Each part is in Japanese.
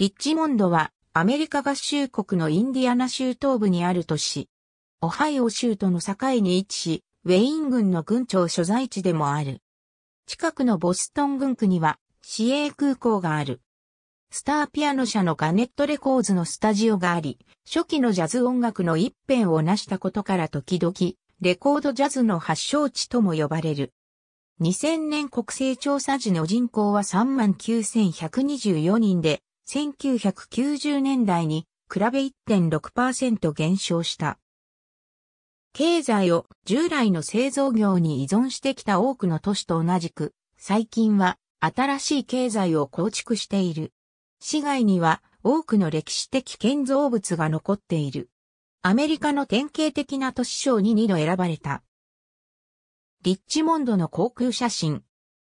リッチモンドはアメリカ合衆国のインディアナ州東部にある都市。オハイオ州との境に位置し、ウェイン軍の軍庁所在地でもある。近くのボストン軍区には市営空港がある。スターピアノ社のガネットレコーズのスタジオがあり、初期のジャズ音楽の一辺を成したことから時々、レコードジャズの発祥地とも呼ばれる。2000年国勢調査時の人口は39,124人で、1990年代に比べ1.6%減少した。経済を従来の製造業に依存してきた多くの都市と同じく、最近は新しい経済を構築している。市外には多くの歴史的建造物が残っている。アメリカの典型的な都市賞に2度選ばれた。リッチモンドの航空写真。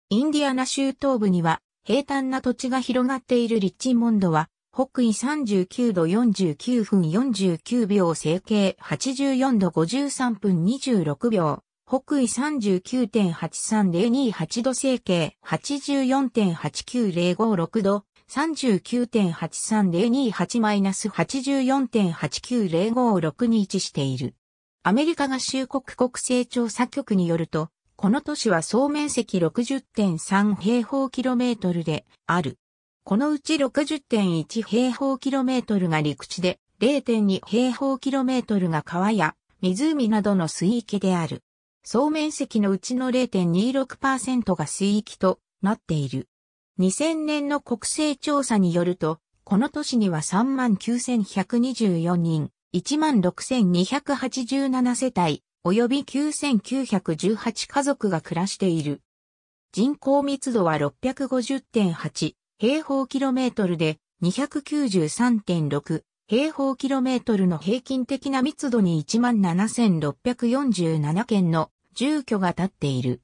インディアナ州東部には平坦な土地が広がっているリッチモンドは、北緯39度49分49秒整形84度53分26秒、北緯39.83028度整形84.89056度、39.83028-84.89056に位置している。アメリカ合衆国国勢調査局によると、この都市は総面積60.3平方キロメートルである。このうち60.1平方キロメートルが陸地で、0.2平方キロメートルが川や湖などの水域である。総面積のうちの0.26%が水域となっている。2000年の国勢調査によると、この都市には39,124人、1 6 2 8 7世帯、及び9918家族が暮らしている。人口密度は650.8平方キロメートルで293.6平方キロメートルの平均的な密度に17,647件の住居が建っている。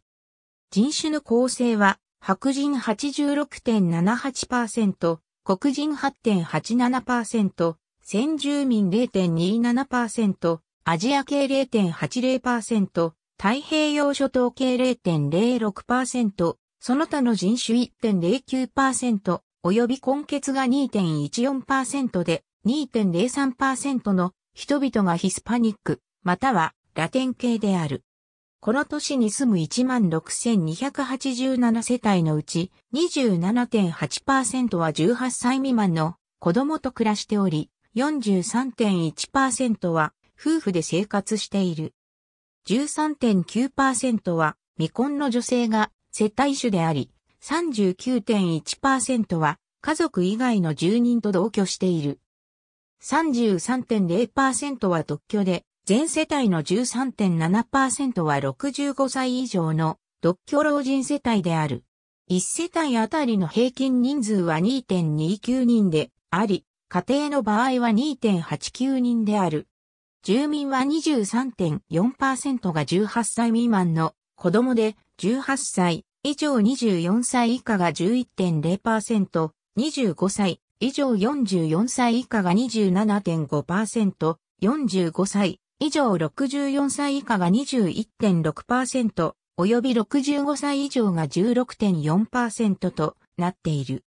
人種の構成は白人86.78%、黒人8.87%、先住民0.27%、アジア系0.80%、太平洋諸島系0.06%、その他の人種1.09%、及び根血が2.14%で2.03%の人々がヒスパニック、またはラテン系である。この都市に住む16,287世帯のうち27.8%は18歳未満の子供と暮らしており、43.1%は夫婦で生活している。13.9%は未婚の女性が世帯主であり、39.1%は家族以外の住人と同居している。33.0%は独居で、全世帯の13.7%は65歳以上の独居老人世帯である。1世帯あたりの平均人数は2.29人であり、家庭の場合は2.89人である。住民は23.4%が18歳未満の子供で、18歳以上24歳以下が11.0%、25歳以上44歳以下が27.5%、45歳以上64歳以下が21.6%、及び65歳以上が16.4%となっている。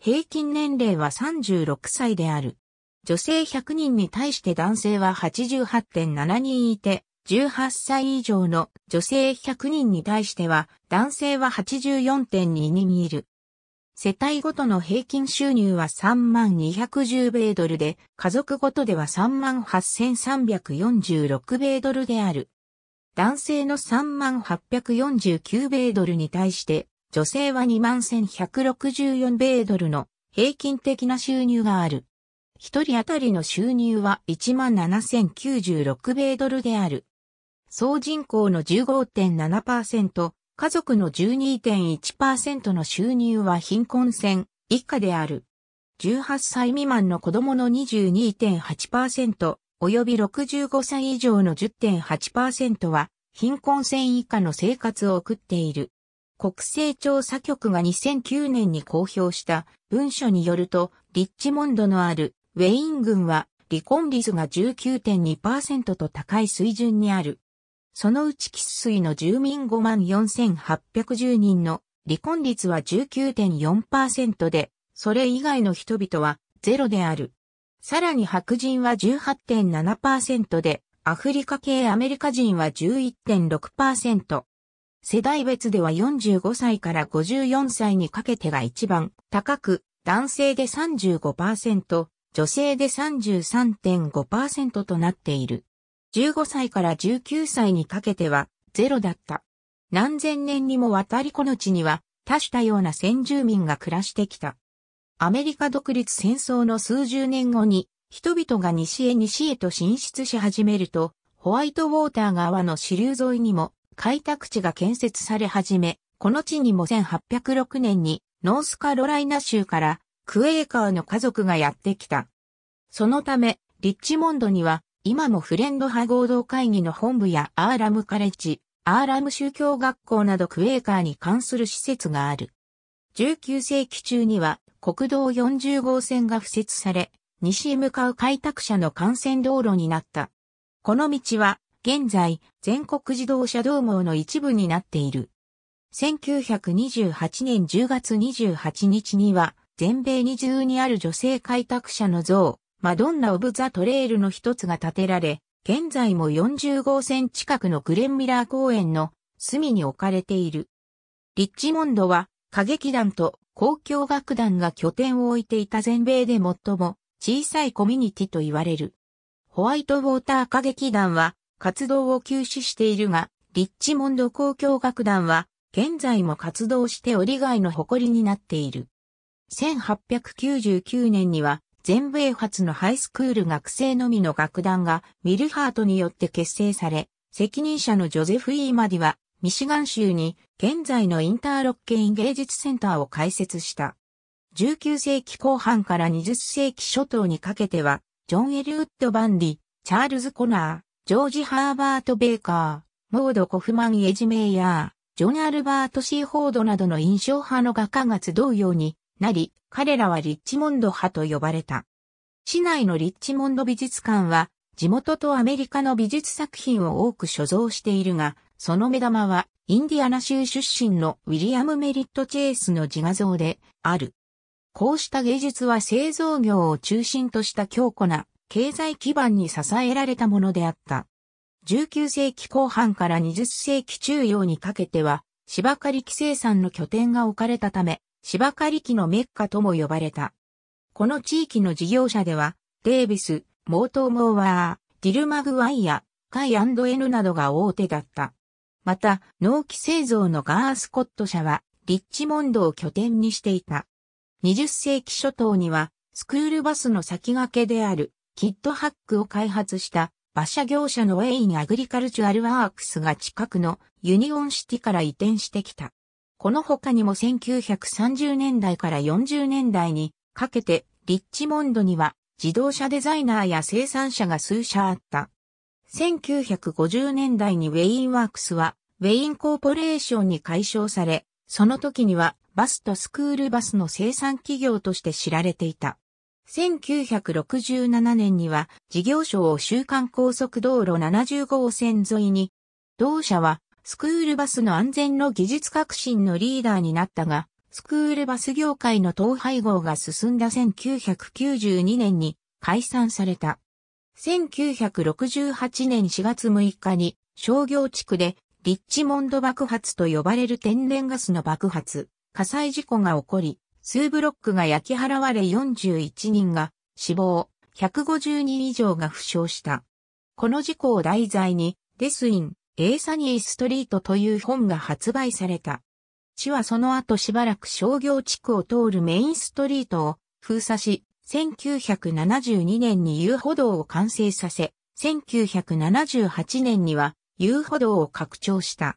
平均年齢は36歳である。女性100人に対して男性は88.7人いて、18歳以上の女性100人に対しては男性は84.2人いる。世帯ごとの平均収入は3210米ドルで、家族ごとでは38346米ドルである。男性の3849米ドルに対して、女性は21164米ドルの平均的な収入がある。一人当たりの収入は17,096米ドルである。総人口の15.7%、家族の12.1%の収入は貧困線以下である。18歳未満の子供の22.8%、及び65歳以上の10.8%は貧困線以下の生活を送っている。国勢調査局が2009年に公表した文書によると、リッチモンドのあるウェイン軍は離婚率が19.2%と高い水準にある。そのうち喫水の住民5万4810人の離婚率は19.4%で、それ以外の人々はゼロである。さらに白人は18.7%で、アフリカ系アメリカ人は11.6%。世代別では45歳から54歳にかけてが一番高く、男性で35%、女性で33.5%となっている。15歳から19歳にかけてはゼロだった。何千年にもわたりこの地には多種多様な先住民が暮らしてきた。アメリカ独立戦争の数十年後に人々が西へ西へと進出し始めると、ホワイトウォーター川の支流沿いにも開拓地が建設され始め、この地にも1806年にノースカロライナ州からクエーカーの家族がやってきた。そのため、リッチモンドには、今もフレンド派合同会議の本部やアーラムカレッジ、アーラム宗教学校などクエーカーに関する施設がある。19世紀中には国道40号線が付設され、西へ向かう開拓者の幹線道路になった。この道は現在全国自動車道網の一部になっている。1928年10月28日には全米2にある女性開拓者の像、マドンナ・オブ・ザ・トレイルの一つが建てられ、現在も4 0号線近くのグレンミラー公園の隅に置かれている。リッチモンドは歌劇団と交響楽団が拠点を置いていた全米で最も小さいコミュニティと言われる。ホワイトウォーター歌劇団は活動を休止しているが、リッチモンド交響楽団は現在も活動して折り外の誇りになっている。1899年には全米初のハイスクール学生のみの楽団がミルハートによって結成され、責任者のジョゼフ・イーマディはミシガン州に現在のインターロッケイン芸術センターを開設した。19世紀後半から20世紀初頭にかけては、ジョン・エル・ウッド・バンディ、チャールズ・コナー、ジョージ・ハーバート・ベーカー、モード・コフマン・エジメイヤー、ジョン・アルバート・シー・ホードなどの印象派の画家が集うように、なり、彼らはリッチモンド派と呼ばれた。市内のリッチモンド美術館は、地元とアメリカの美術作品を多く所蔵しているが、その目玉は、インディアナ州出身のウィリアム・メリット・チェイスの自画像である。こうした芸術は製造業を中心とした強固な経済基盤に支えられたものであった。19世紀後半から20世紀中央にかけては、芝刈り制産の拠点が置かれたため、芝刈り機のメッカとも呼ばれた。この地域の事業者では、デイビス、モートーモーワー、ディルマグワイア、カイ &N などが大手だった。また、農機製造のガースコット社は、リッチモンドを拠点にしていた。20世紀初頭には、スクールバスの先駆けである、キッドハックを開発した、馬車業者のウェイン・アグリカルチュアルワークスが近くのユニオンシティから移転してきた。この他にも1930年代から40年代にかけてリッチモンドには自動車デザイナーや生産者が数社あった。1950年代にウェインワークスはウェインコーポレーションに解消され、その時にはバスとスクールバスの生産企業として知られていた。1967年には事業所を週間高速道路70号線沿いに、同社はスクールバスの安全の技術革新のリーダーになったが、スクールバス業界の統廃合が進んだ1992年に解散された。1968年4月6日に商業地区でリッチモンド爆発と呼ばれる天然ガスの爆発、火災事故が起こり、数ブロックが焼き払われ41人が死亡、150人以上が負傷した。この事故を題材に、デスイン、レイサニーストリートという本が発売された。市はその後しばらく商業地区を通るメインストリートを封鎖し、1972年に遊歩道を完成させ、1978年には遊歩道を拡張した。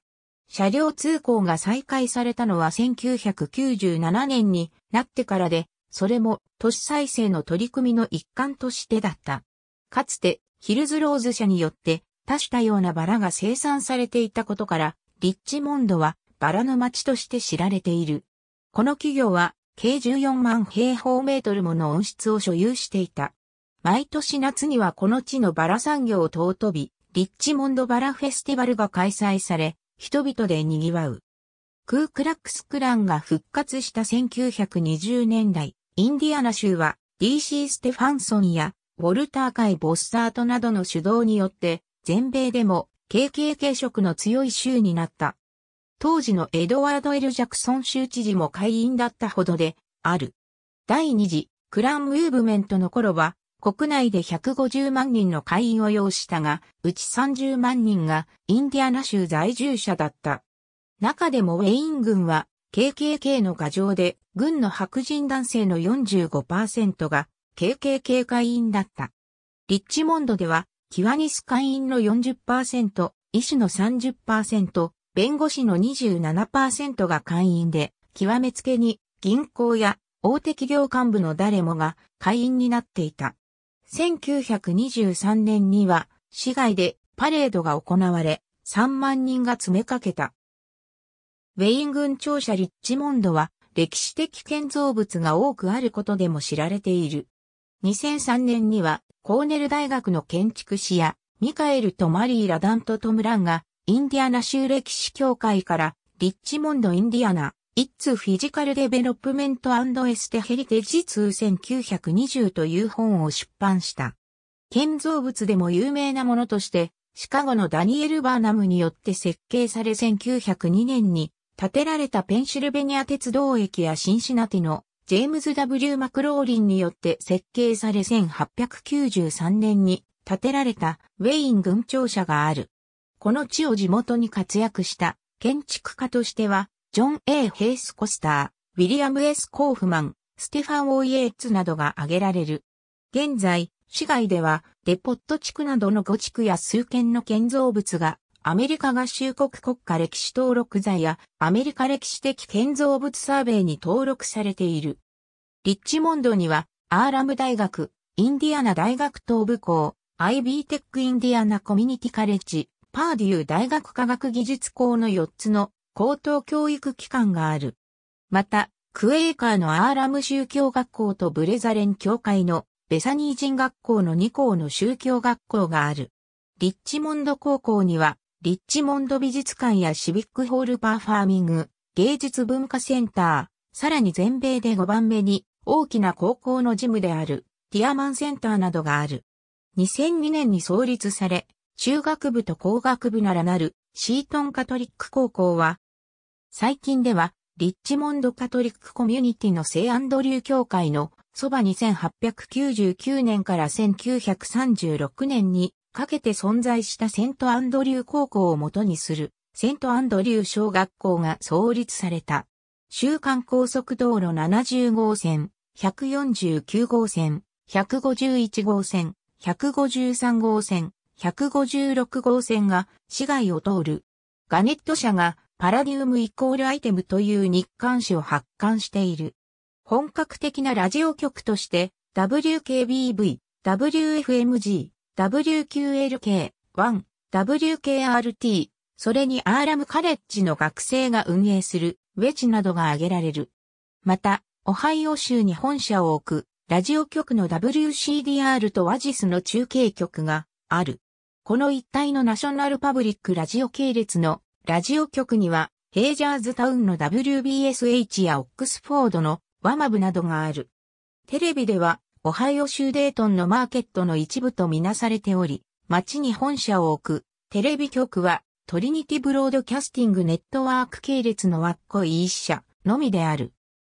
車両通行が再開されたのは1997年になってからで、それも都市再生の取り組みの一環としてだった。かつてヒルズローズ社によって多種多様なバラが生産されていたことから、リッチモンドはバラの町として知られている。この企業は計14万平方メートルもの温室を所有していた。毎年夏にはこの地のバラ産業を尊び、リッチモンドバラフェスティバルが開催され、人々で賑わう。クークラックスクランが復活した1920年代、インディアナ州は DC ステファンソンやウォルター・海ボッサートなどの主導によって全米でも KKK 色の強い州になった。当時のエドワード・エル・ジャクソン州知事も会員だったほどである。第二次クランムーブメントの頃は国内で150万人の会員を要したが、うち30万人がインディアナ州在住者だった。中でもウェイン軍は KKK の牙城で軍の白人男性の45%が KKK 会員だった。リッチモンドではキワニス会員の40%、医師の30%、弁護士の27%が会員で、極めつけに銀行や大手企業幹部の誰もが会員になっていた。1923年には市外でパレードが行われ3万人が詰めかけた。ウェイン軍庁舎リッチモンドは歴史的建造物が多くあることでも知られている。2003年にはコーネル大学の建築士や、ミカエルとマリー・ラダント・トムランが、インディアナ州歴史協会から、リッチモンド・インディアナ、イッツ・フィジカル・デベロップメント・エステ・ヘリテージ通1920という本を出版した。建造物でも有名なものとして、シカゴのダニエル・バーナムによって設計され1902年に建てられたペンシルベニア鉄道駅やシンシナティのジェームズ・ W・ マクローリンによって設計され1893年に建てられたウェイン軍庁舎がある。この地を地元に活躍した建築家としては、ジョン・ A・ ヘイス・コスター、ウィリアム・ S・ コーフマン、ステファン・オイエーツなどが挙げられる。現在、市街では、デポット地区などの5地区や数件の建造物がアメリカ合衆国国家歴史登録罪やアメリカ歴史的建造物サーベイに登録されている。リッチモンドには、アーラム大学、インディアナ大学東部校、IB テックインディアナコミュニティカレッジ、パーデュー大学科学技術校の4つの高等教育機関がある。また、クエイカーのアーラム宗教学校とブレザレン教会のベサニー人学校の2校の宗教学校がある。リッチモンド高校にはリッチモンド美術館やシビックホールパーファーミング、芸術文化センター、さらに全米で5番目に大きな高校のジムであるティアマンセンターなどがある。2002年に創立され、中学部と工学部ならなるシートンカトリック高校は、最近ではリッチモンドカトリックコミュニティの聖アンドリュー協会のそば2899年から1936年にかけて存在したセントアンドリュー高校を元にする、セントアンドリュー小学校が創立された。週間高速道路70号線、149号線、151号線、153号線、156号線が市街を通る。ガネット社がパラディウムイコールアイテムという日刊誌を発刊している。本格的なラジオ局として WKBV、WFMG、WQLK、1、WKRT、それにアーラムカレッジの学生が運営するウェジなどが挙げられる。また、オハイオ州に本社を置く、ラジオ局の WCDR とワジスの中継局がある。この一帯のナショナルパブリックラジオ系列のラジオ局には、ヘイジャーズタウンの WBSH やオックスフォードのワマブなどがある。テレビではオハイオ州デートンのマーケットの一部とみなされており、町に本社を置く、テレビ局は、トリニティブロードキャスティングネットワーク系列のワッコイ一社のみである。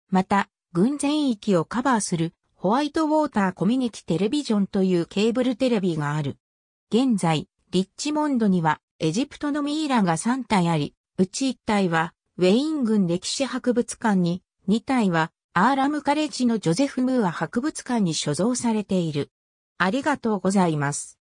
また、軍全域をカバーする、ホワイトウォーターコミュニティテレビジョンというケーブルテレビがある。現在、リッチモンドには、エジプトのミイラが3体あり、うち1体は、ウェイン軍歴史博物館に、2体は、アーラムカレッジのジョゼフ・ムーア博物館に所蔵されている。ありがとうございます。